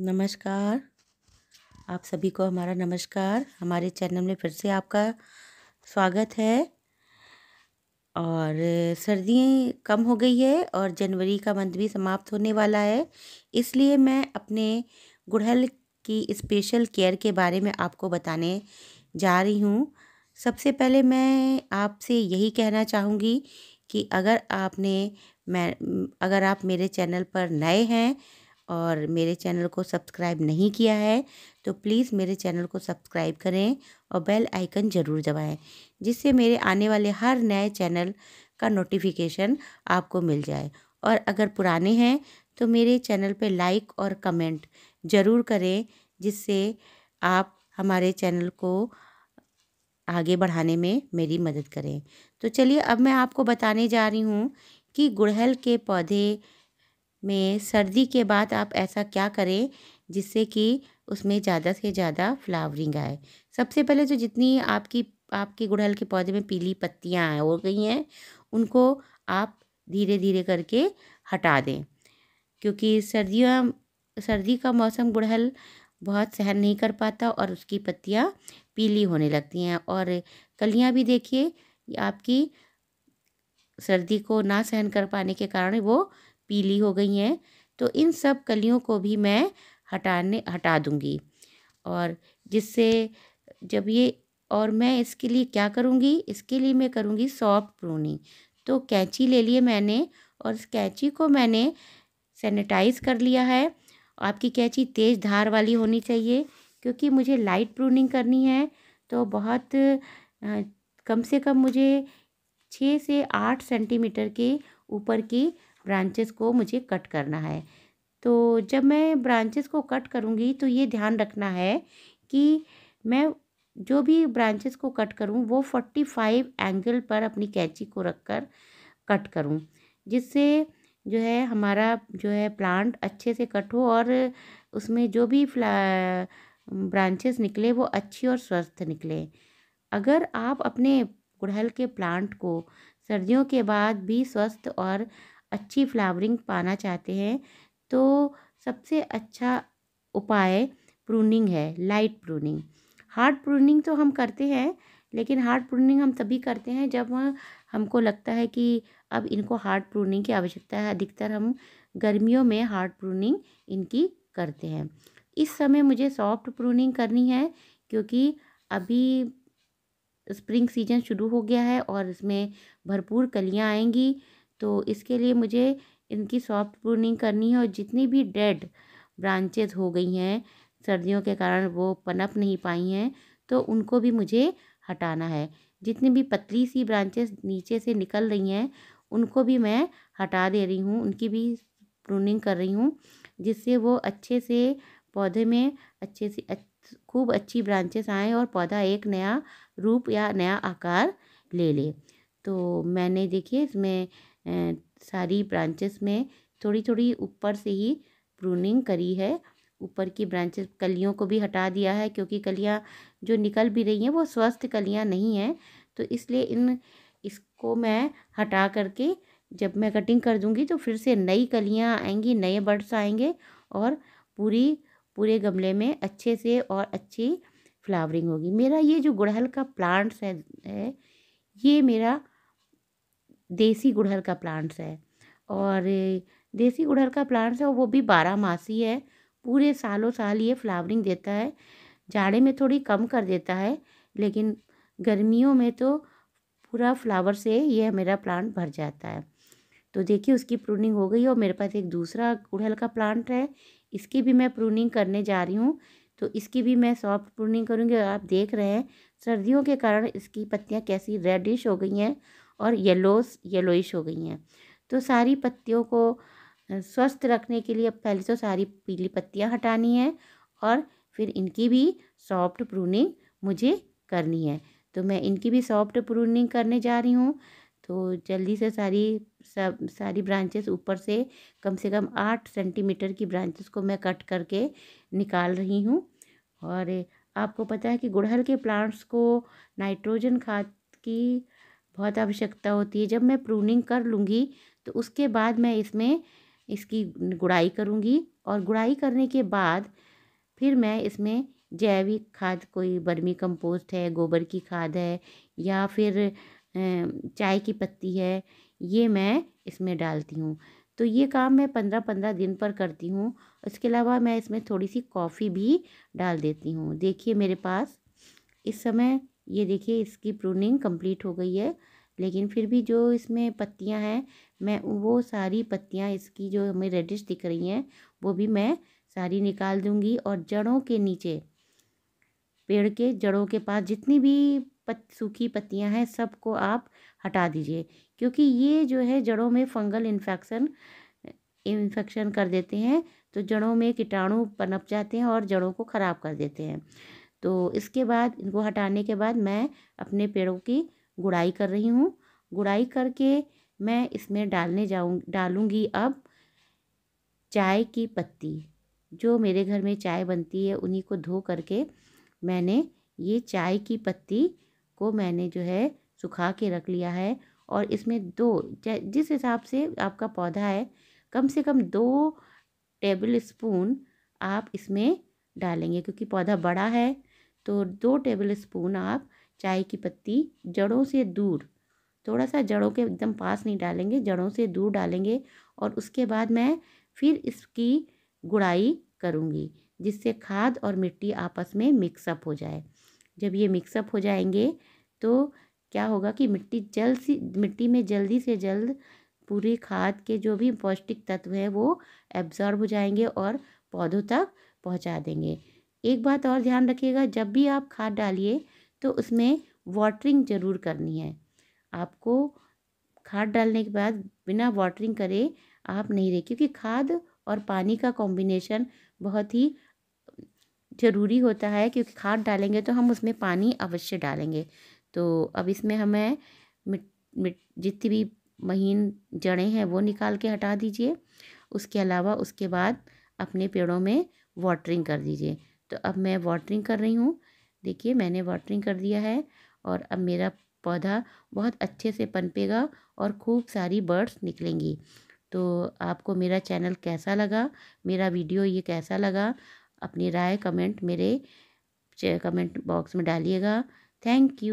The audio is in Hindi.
नमस्कार आप सभी को हमारा नमस्कार हमारे चैनल में फिर से आपका स्वागत है और सर्दी कम हो गई है और जनवरी का मंथ भी समाप्त होने वाला है इसलिए मैं अपने गुड़हल की स्पेशल केयर के बारे में आपको बताने जा रही हूँ सबसे पहले मैं आपसे यही कहना चाहूँगी कि अगर आपने मैं अगर आप मेरे चैनल पर नए हैं और मेरे चैनल को सब्सक्राइब नहीं किया है तो प्लीज़ मेरे चैनल को सब्सक्राइब करें और बेल आइकन ज़रूर दबाएं जिससे मेरे आने वाले हर नए चैनल का नोटिफिकेशन आपको मिल जाए और अगर पुराने हैं तो मेरे चैनल पे लाइक और कमेंट ज़रूर करें जिससे आप हमारे चैनल को आगे बढ़ाने में मेरी मदद करें तो चलिए अब मैं आपको बताने जा रही हूँ कि गुड़हल के पौधे में सर्दी के बाद आप ऐसा क्या करें जिससे कि उसमें ज़्यादा से ज़्यादा फ्लावरिंग आए सबसे पहले जो तो जितनी आपकी आपके गुड़हल के पौधे में पीली पत्तियाँ हो गई हैं उनको आप धीरे धीरे करके हटा दें क्योंकि सर्दियाँ सर्दी का मौसम गुड़हल बहुत सहन नहीं कर पाता और उसकी पत्तियाँ पीली होने लगती हैं और कलियाँ भी देखिए आपकी सर्दी को ना सहन कर पाने के कारण वो पीली हो गई हैं तो इन सब कलियों को भी मैं हटाने हटा दूँगी और जिससे जब ये और मैं इसके लिए क्या करूँगी इसके लिए मैं करूँगी सॉफ्ट प्रूनिंग तो कैंची ले लिए मैंने और इस कैंची को मैंने सैनिटाइज कर लिया है आपकी कैंची तेज़ धार वाली होनी चाहिए क्योंकि मुझे लाइट प्रूनिंग करनी है तो बहुत कम से कम मुझे छः से आठ सेंटीमीटर के ऊपर की ब्रांचेस को मुझे कट करना है तो जब मैं ब्रांचेस को कट करूँगी तो ये ध्यान रखना है कि मैं जो भी ब्रांचेस को कट करूँ वो फोर्टी फाइव एंगल पर अपनी कैंची को रख कर कट करूँ जिससे जो है हमारा जो है प्लांट अच्छे से कट हो और उसमें जो भी फ्ला ब्रांचेस निकले वो अच्छी और स्वस्थ निकले अगर आप अपने गुड़हल के प्लांट को सर्दियों के बाद भी स्वस्थ और अच्छी फ्लावरिंग पाना चाहते हैं तो सबसे अच्छा उपाय प्रूनिंग है लाइट प्रूनिंग हार्ड प्रूनिंग तो हम करते हैं लेकिन हार्ड प्रूनिंग हम तभी करते हैं जब हमको लगता है कि अब इनको हार्ड प्रूनिंग की आवश्यकता है अधिकतर हम गर्मियों में हार्ड प्रूनिंग इनकी करते हैं इस समय मुझे सॉफ्ट प्रूनिंग करनी है क्योंकि अभी स्प्रिंग सीजन शुरू हो गया है और इसमें भरपूर कलियाँ आएंगी तो इसके लिए मुझे इनकी सॉफ्ट प्रूनिंग करनी है और जितनी भी डेड ब्रांचेज हो गई हैं सर्दियों के कारण वो पनप नहीं पाई हैं तो उनको भी मुझे हटाना है जितनी भी पतली सी ब्रांचेस नीचे से निकल रही हैं उनको भी मैं हटा दे रही हूँ उनकी भी प्रूनिंग कर रही हूँ जिससे वो अच्छे से पौधे में अच्छे से खूब अच्छी ब्रांचेस आए और पौधा एक नया रूप या नया आकार ले ले तो मैंने देखिए इसमें सारी ब्रांचेस में थोड़ी थोड़ी ऊपर से ही प्रूनिंग करी है ऊपर की ब्रांचेस कलियों को भी हटा दिया है क्योंकि कलियाँ जो निकल भी रही हैं वो स्वस्थ कलियाँ नहीं हैं तो इसलिए इन इसको मैं हटा करके जब मैं कटिंग कर दूंगी तो फिर से नई कलियाँ आएंगी नए बर्ड्स आएंगे और पूरी पूरे गमले में अच्छे से और अच्छी फ्लावरिंग होगी मेरा ये जो गुड़हल का प्लांट्स है, है ये मेरा देसी गुड़हल का प्लांट्स है और देसी गुड़हल का प्लांट्स है वो भी बारह मासी है पूरे सालों साल ये फ्लावरिंग देता है जाड़े में थोड़ी कम कर देता है लेकिन गर्मियों में तो पूरा फ्लावर से यह मेरा प्लांट भर जाता है तो देखिए उसकी प्रूनिंग हो गई और मेरे पास एक दूसरा गुड़हल का प्लांट है इसकी भी मैं प्रूनिंग करने जा रही हूँ तो इसकी भी मैं सॉफ्ट प्रूनिंग करूँगी आप देख रहे हैं सर्दियों के कारण इसकी पत्तियाँ कैसी रेडिश हो गई हैं और येलोस येलोइश हो गई हैं तो सारी पत्तियों को स्वस्थ रखने के लिए अब पहले तो सारी पीली पत्तियाँ हटानी है और फिर इनकी भी सॉफ्ट प्रूनिंग मुझे करनी है तो मैं इनकी भी सॉफ्ट प्रूनिंग करने जा रही हूँ तो जल्दी से सारी सब सारी ब्रांचेस ऊपर से कम से कम आठ सेंटीमीटर की ब्रांचेस को मैं कट करके निकाल रही हूँ और आपको पता है कि गुड़हल के प्लांट्स को नाइट्रोजन खाद की बहुत आवश्यकता होती है जब मैं प्रूनिंग कर लूँगी तो उसके बाद मैं इसमें इसकी गुड़ाई करूँगी और गुड़ाई करने के बाद फिर मैं इसमें जैविक खाद कोई बर्मी कंपोस्ट है गोबर की खाद है या फिर चाय की पत्ती है ये मैं इसमें डालती हूँ तो ये काम मैं पंद्रह पंद्रह दिन पर करती हूँ इसके अलावा मैं इसमें थोड़ी सी कॉफ़ी भी डाल देती हूँ देखिए मेरे पास इस समय ये देखिए इसकी प्रूनिंग कंप्लीट हो गई है लेकिन फिर भी जो इसमें पत्तियां हैं मैं वो सारी पत्तियां इसकी जो हमें रेडिश दिख रही हैं वो भी मैं सारी निकाल दूंगी और जड़ों के नीचे पेड़ के जड़ों के पास जितनी भी पत सूखी पत्तियां हैं सबको आप हटा दीजिए क्योंकि ये जो है जड़ों में फंगल इन्फेक्शन इन्फेक्शन कर देते हैं तो जड़ों में कीटाणु पनप जाते हैं और जड़ों को ख़राब कर देते हैं तो इसके बाद इनको हटाने के बाद मैं अपने पेड़ों की गुड़ाई कर रही हूँ गुड़ाई करके मैं इसमें डालने जाऊँ डालूँगी अब चाय की पत्ती जो मेरे घर में चाय बनती है उन्हीं को धो करके मैंने ये चाय की पत्ती को मैंने जो है सुखा के रख लिया है और इसमें दो जिस हिसाब से आपका पौधा है कम से कम दो टेबल स्पून आप इसमें डालेंगे क्योंकि पौधा बड़ा है तो दो टेबल स्पून आप चाय की पत्ती जड़ों से दूर थोड़ा सा जड़ों के एकदम पास नहीं डालेंगे जड़ों से दूर डालेंगे और उसके बाद मैं फिर इसकी गुड़ाई करूँगी जिससे खाद और मिट्टी आपस में मिक्सअप हो जाए जब ये मिक्सअप हो जाएंगे तो क्या होगा कि मिट्टी जल्द सी मिट्टी में जल्दी से जल्द पूरी खाद के जो भी पौष्टिक तत्व हैं वो एब्जॉर्ब हो जाएंगे और पौधों तक पहुंचा देंगे एक बात और ध्यान रखिएगा जब भी आप खाद डालिए तो उसमें वाटरिंग ज़रूर करनी है आपको खाद डालने के बाद बिना वाटरिंग करे आप नहीं रहे क्योंकि खाद और पानी का कॉम्बिनेशन बहुत ही ज़रूरी होता है क्योंकि खाद डालेंगे तो हम उसमें पानी अवश्य डालेंगे तो अब इसमें हमें मिट मिट जितनी भी महीन जड़ें हैं वो निकाल के हटा दीजिए उसके अलावा उसके बाद अपने पेड़ों में वाटरिंग कर दीजिए तो अब मैं वाटरिंग कर रही हूँ देखिए मैंने वाटरिंग कर दिया है और अब मेरा पौधा बहुत अच्छे से पनपेगा और खूब सारी बर्ड्स निकलेंगी तो आपको मेरा चैनल कैसा लगा मेरा वीडियो ये कैसा लगा अपनी राय कमेंट मेरे कमेंट बॉक्स में डालिएगा थैंक यू